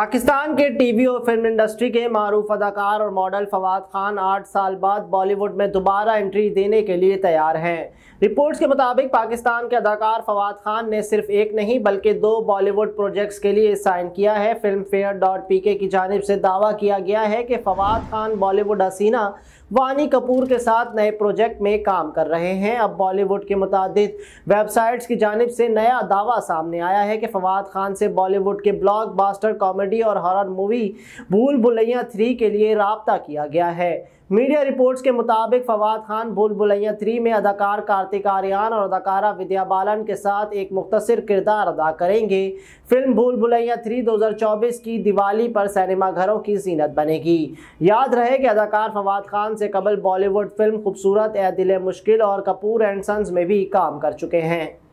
पाकिस्तान के टीवी और film industry के मरूफ अदाकार और मॉडल फवाद खान आठ साल बाद बॉलीवुड में दोबारा एंट्री देने के लिए तैयार हैं रिपोर्ट्स के मुताबिक पाकिस्तान के अदाकार फवाद खान ने सिर्फ एक नहीं बल्कि दो बॉलीवुड प्रोजेक्ट्स के लिए साइन किया है फिल्म फेयर डॉट पी की जानब से दावा किया गया है कि फवाद खान बॉलीवुड हसीना वानी कपूर के साथ नए प्रोजेक्ट में काम कर रहे हैं अब बॉलीवुड के मुताद वेबसाइट्स की जानब से नया दावा सामने आया है कि फवाद खान से बॉलीवुड के ब्लॉक बास्टर कॉमेडी और horror movie Bhool Bhulaiyaa three के लिए रबता किया गया है मीडिया रिपोर्ट्स के मुताबिक फवाद खान भूल भुलैया थ्री में अदाकार कार्तिक आर्यन और अदाकारा विद्या बालन के साथ एक मुख्तर किरदार अदा करेंगे फिल्म भूल भुलैया थ्री 2024 की दिवाली पर सिनेमाघरों की जीनत बनेगी याद रहे कि अदाकार फवाद खान से कबल बॉलीवुड फिल्म खूबसूरत ए दिल मुश्किल और कपूर एंड सन्स में भी काम कर चुके हैं